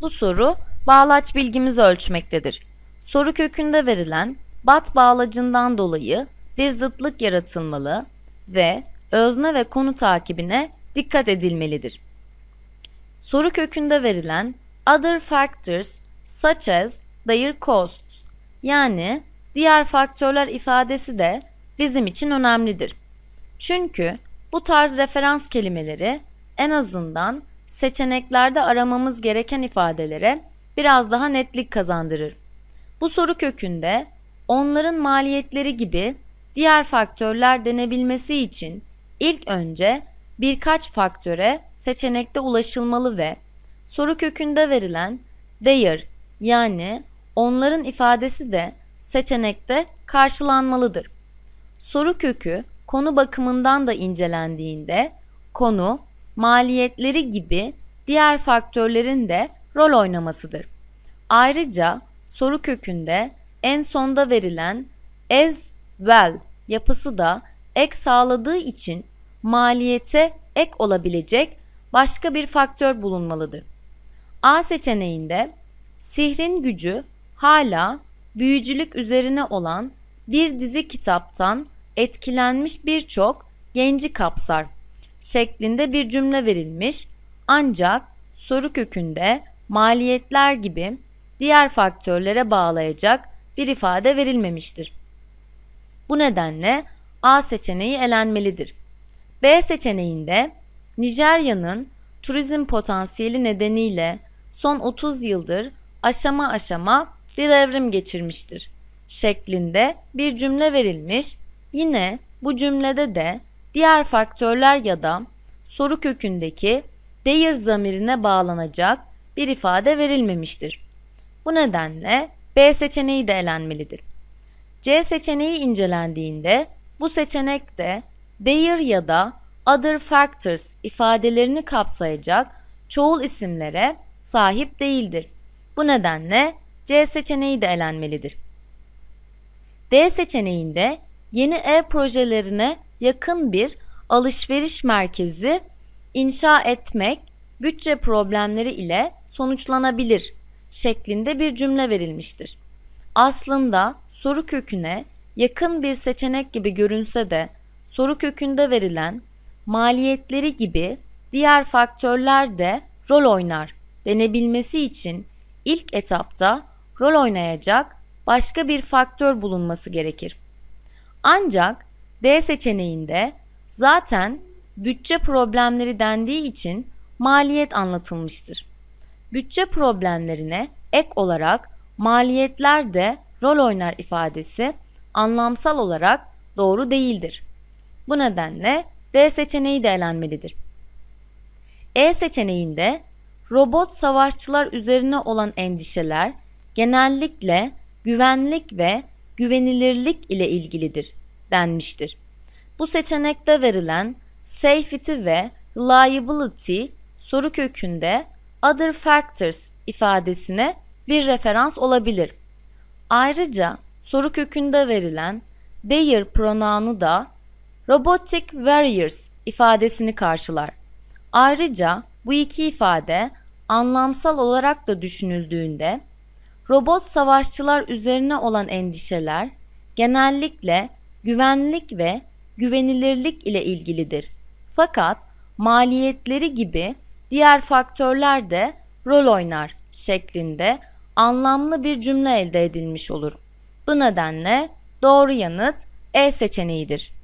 Bu soru bağlaç bilgimizi ölçmektedir. Soru kökünde verilen bat bağlacından dolayı bir zıtlık yaratılmalı ve özne ve konu takibine dikkat edilmelidir. Soru kökünde verilen other factors such as their costs yani diğer faktörler ifadesi de bizim için önemlidir. Çünkü bu tarz referans kelimeleri en azından seçeneklerde aramamız gereken ifadelere biraz daha netlik kazandırır. Bu soru kökünde onların maliyetleri gibi diğer faktörler denebilmesi için ilk önce birkaç faktöre seçenekte ulaşılmalı ve soru kökünde verilen their yani onların ifadesi de seçenekte karşılanmalıdır. Soru kökü konu bakımından da incelendiğinde konu maliyetleri gibi diğer faktörlerin de rol oynamasıdır. Ayrıca soru kökünde en sonda verilen as well yapısı da ek sağladığı için maliyete ek olabilecek başka bir faktör bulunmalıdır. A seçeneğinde sihrin gücü hala büyücülük üzerine olan bir dizi kitaptan etkilenmiş birçok genci kapsar şeklinde bir cümle verilmiş ancak soru kökünde maliyetler gibi diğer faktörlere bağlayacak bir ifade verilmemiştir. Bu nedenle A seçeneği elenmelidir. B seçeneğinde Nijerya'nın turizm potansiyeli nedeniyle son 30 yıldır aşama aşama bir evrim geçirmiştir şeklinde bir cümle verilmiş. Yine bu cümlede de diğer faktörler ya da soru kökündeki değer zamirine bağlanacak bir ifade verilmemiştir. Bu nedenle B seçeneği de elenmelidir. C seçeneği incelendiğinde bu seçenek de değer ya da other factors ifadelerini kapsayacak çoğul isimlere sahip değildir. Bu nedenle C seçeneği de elenmelidir. D seçeneğinde yeni e projelerine yakın bir alışveriş merkezi inşa etmek bütçe problemleri ile sonuçlanabilir şeklinde bir cümle verilmiştir. Aslında soru köküne yakın bir seçenek gibi görünse de soru kökünde verilen maliyetleri gibi diğer faktörler de rol oynar denebilmesi için ilk etapta rol oynayacak başka bir faktör bulunması gerekir. Ancak D seçeneğinde zaten bütçe problemleri dendiği için maliyet anlatılmıştır. Bütçe problemlerine ek olarak maliyetler de rol oynar ifadesi anlamsal olarak doğru değildir. Bu nedenle D seçeneği de elenmelidir. E seçeneğinde robot savaşçılar üzerine olan endişeler genellikle güvenlik ve güvenilirlik ile ilgilidir denmiştir. Bu seçenekte verilen safety ve liability soru kökünde other factors ifadesine bir referans olabilir. Ayrıca soru kökünde verilen their pronounu da robotic warriors ifadesini karşılar. Ayrıca bu iki ifade anlamsal olarak da düşünüldüğünde robot savaşçılar üzerine olan endişeler genellikle güvenlik ve güvenilirlik ile ilgilidir. Fakat maliyetleri gibi diğer faktörler de rol oynar şeklinde anlamlı bir cümle elde edilmiş olur. Bu nedenle doğru yanıt E seçeneğidir.